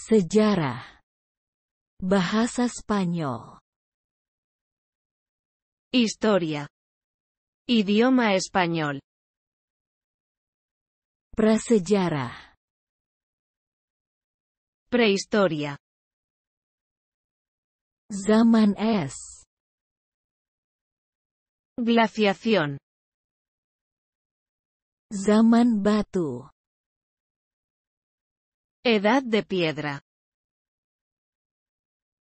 Sejarah Bahasa Spanyol Historia Idioma español Prasejarah Prehistoria Zaman es Glaciación Zaman batu Edad de piedra.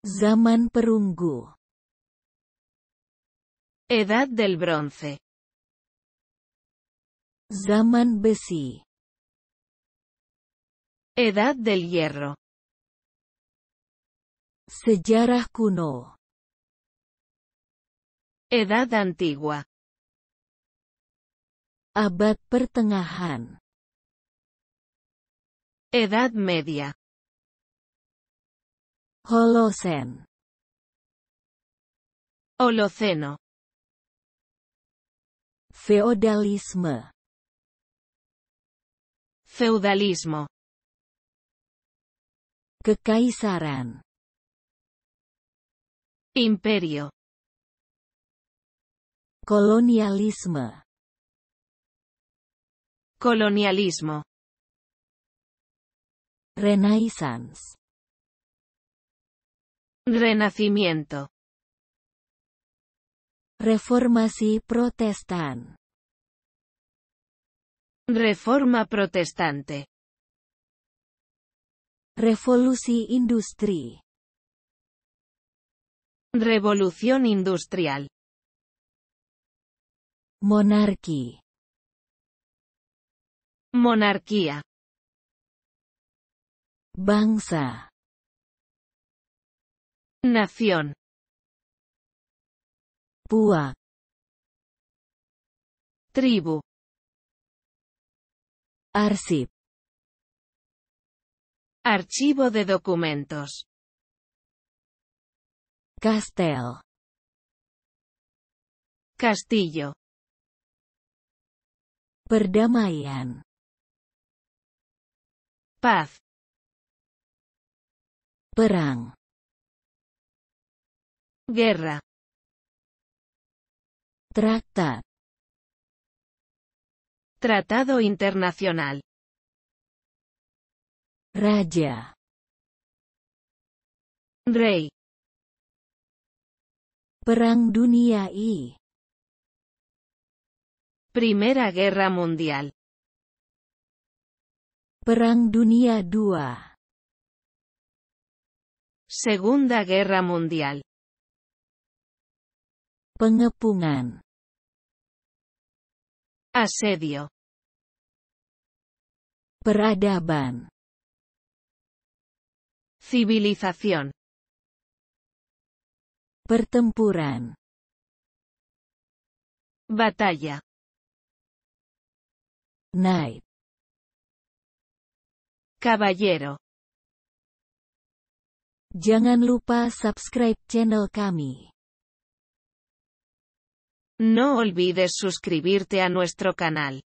Zaman perungu. Edad del bronce. Zaman besi. Edad del hierro. Sejarah kuno. Edad antigua. Abad pertengahan. Edad Media. Holoceno. Holoceno. feudalismo Feudalismo. Kekaisaran. Imperio. Colonialismo. Colonialismo. Renaissance. Renacimiento. Reforma y protestan. Reforma protestante. Revolusi industri. Revolución industrial. Monarquía. Monarquía. Bangsa. Nación. Púa. Tribu. Arsip. Archivo de documentos. Castel. Castillo. Perdamaian. Paz. Perang. Guerra. trata Tratado internacional. Raya. Rey. Perang Dunia I. Primera Guerra Mundial. Perang Dunia 2 Segunda Guerra Mundial. Pengepungan. Asedio. Peradaban. Civilización. Pertempuran. Batalla. Knight. Caballero. Jangan lupa subscribe channel kami. No olvides suscribirte a nuestro canal.